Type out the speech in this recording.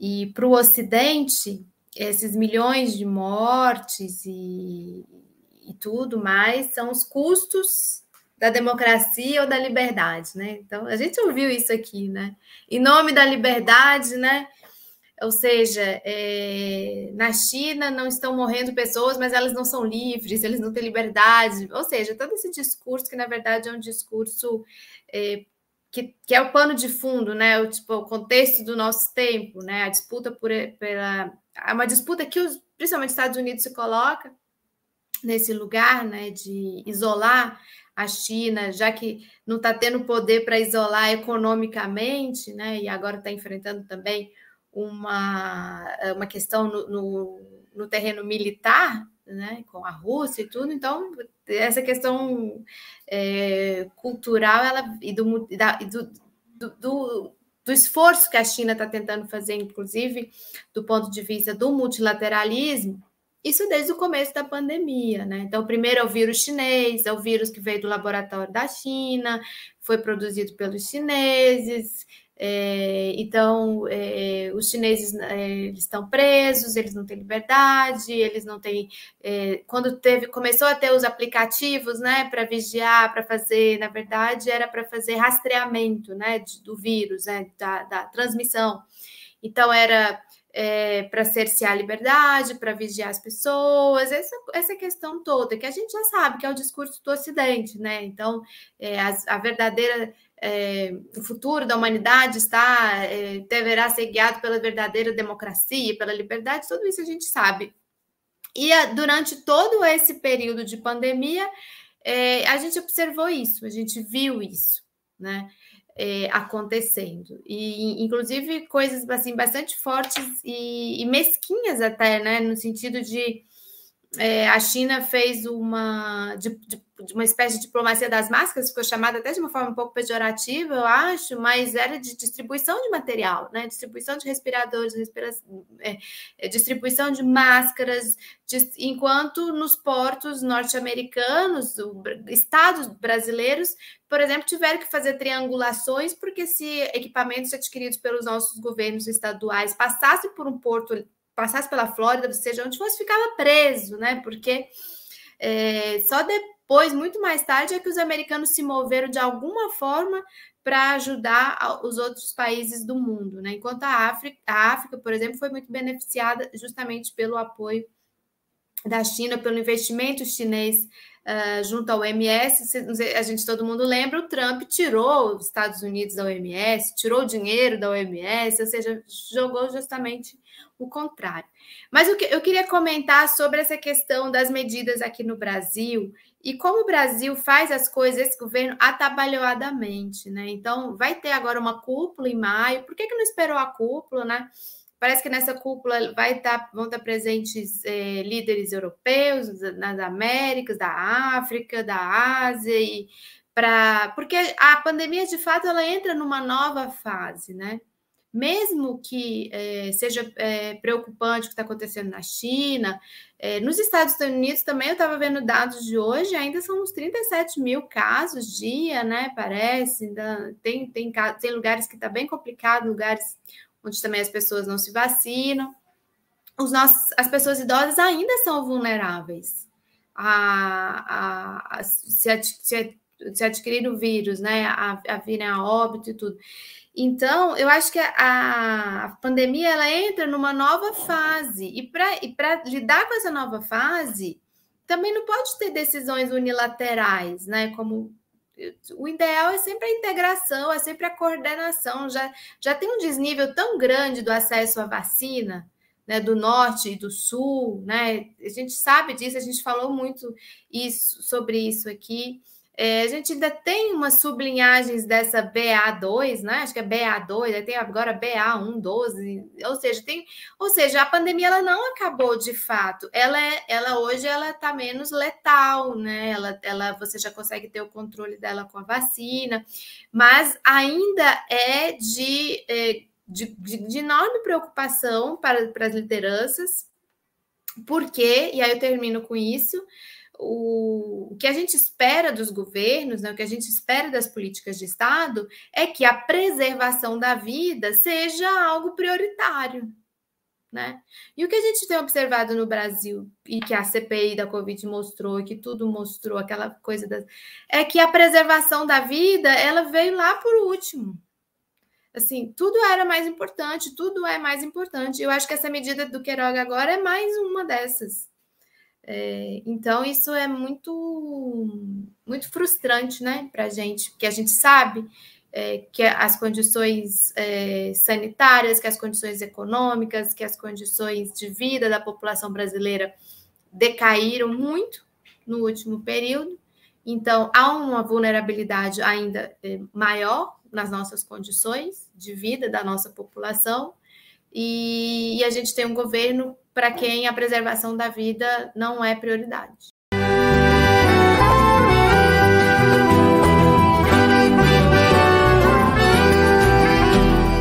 E para o Ocidente, esses milhões de mortes e, e, tudo mais são os custos da democracia ou da liberdade, né? Então, a gente ouviu isso aqui, né? Em nome da liberdade, né? Ou seja, é, na China não estão morrendo pessoas, mas elas não são livres, eles não têm liberdade. Ou seja, todo esse discurso que, na verdade, é um discurso é, que, que é o pano de fundo, né? O, tipo, o contexto do nosso tempo, né? A disputa por, pela. É uma disputa que os, principalmente os Estados Unidos se coloca nesse lugar, né? De isolar a China, já que não está tendo poder para isolar economicamente, né? E agora está enfrentando também uma, uma questão no, no, no terreno militar, né, com a Rússia e tudo. Então, essa questão é, cultural ela, e, do, da, e do, do, do, esforço que a China está tentando fazer, inclusive do ponto de vista do multilateralismo, isso desde o começo da pandemia, né? Então, primeiro é o vírus chinês, é o vírus que veio do laboratório da China, foi produzido pelos chineses, é, então, é, os chineses é, eles estão presos, eles não têm liberdade, eles não têm. É, quando teve, começou a ter os aplicativos, né, para vigiar, para fazer, na verdade, era para fazer rastreamento, né, do vírus, né, da, da transmissão. Então era é, para cercear a liberdade, para vigiar as pessoas, essa, essa questão toda, que a gente já sabe que é o discurso do Ocidente, né? Então, é, a, a, verdadeira. É, o futuro da humanidade está é, deverá ser guiado pela verdadeira democracia, pela liberdade, tudo isso a gente sabe. E a, ah, durante todo esse período de pandemia, é, a gente observou isso, a gente viu isso, né? é, acontecendo. E, inclusive, coisas assim, bastante fortes e, e mesquinhas até, né? No sentido de é, a China fez uma, de, de, uma espécie de diplomacia das máscaras, ficou chamada até de uma forma um pouco pejorativa, eu acho, mas era de distribuição de material, né? Distribuição de respiradores, respira... é, é distribuição de máscaras, de... enquanto nos portos norte-americanos, estados brasileiros, por exemplo, tiveram que fazer triangulações, porque se equipamentos adquiridos pelos nossos governos estaduais passassem por um porto passasse pela Flórida, seja onde fosse, ficava preso, né? Porque é, só depois, muito mais tarde, é que os americanos se moveram de alguma forma para ajudar os outros países do mundo, né? Enquanto a África, a África, por exemplo, foi muito beneficiada justamente pelo apoio da China, pelo investimento chinês uh, junto à OMS, a gente todo mundo lembra, o Trump tirou os Estados Unidos da OMS, tirou o dinheiro da OMS, ou seja, jogou justamente o contrário. Mas o que eu queria comentar sobre essa questão das medidas aqui no Brasil e como o Brasil faz as coisas, esse governo, atabalhoadamente, né? Então, vai ter agora uma cúpula em maio, por que, que não esperou a cúpula, né? Parece que nessa cúpula vai estar, tá, vão estar tá presentes é, líderes europeus, nas Américas, da África, da Ásia, e pra, porque a pandemia, de fato, ela entra numa nova fase, né? mesmo que é, seja é, preocupante o que está acontecendo na China, é, nos Estados Unidos também eu estava vendo dados de hoje, ainda são uns 37 mil casos dia, né? Parece, ainda tem, tem, tem lugares que está bem complicado, lugares onde também as pessoas não se vacinam. Os nossos, as pessoas idosas ainda são vulneráveis a, a, a se, ad, se, se, adquirir o vírus, né? A, a virem a óbito e tudo. Então, eu acho que a, a, pandemia ela entra numa nova fase. E para lidar com essa nova fase, também não pode ter decisões unilaterais, né? Como o ideal é sempre a integração, é sempre a coordenação. Já, já tem um desnível tão grande do acesso à vacina, né, do norte e do sul, né? A gente sabe disso, a gente falou muito isso, sobre isso aqui. É, a gente ainda tem umas sublinhagens dessa BA2, né? Acho que é BA2, aí tem agora BA112, ou seja, tem, ou seja, a pandemia ela não acabou de fato. Ela é, ela hoje ela tá menos letal, né? Ela, ela você já consegue ter o controle dela com a vacina, mas ainda é de, é, de, de, de enorme preocupação para, para as lideranças, porque, e aí eu termino com isso, o, que a gente espera dos governos, né, o que a gente espera das políticas de Estado, é que a preservação da vida seja algo prioritário. Né? E o que a gente tem observado no Brasil, e que a CPI da Covid mostrou, e que tudo mostrou, aquela coisa das... é que a preservação da vida ela veio lá por último assim, tudo era mais importante, tudo é mais importante. Eu acho que essa medida do Queiroga agora é mais uma dessas. É, então, isso é muito, muito frustrante né, para a gente, porque a gente sabe é, que as condições é, sanitárias, que as condições econômicas, que as condições de vida da população brasileira decaíram muito no último período. Então, há uma vulnerabilidade ainda é, maior nas nossas condições de vida da nossa população. E, e a gente tem um governo para quem a preservação da vida não é prioridade.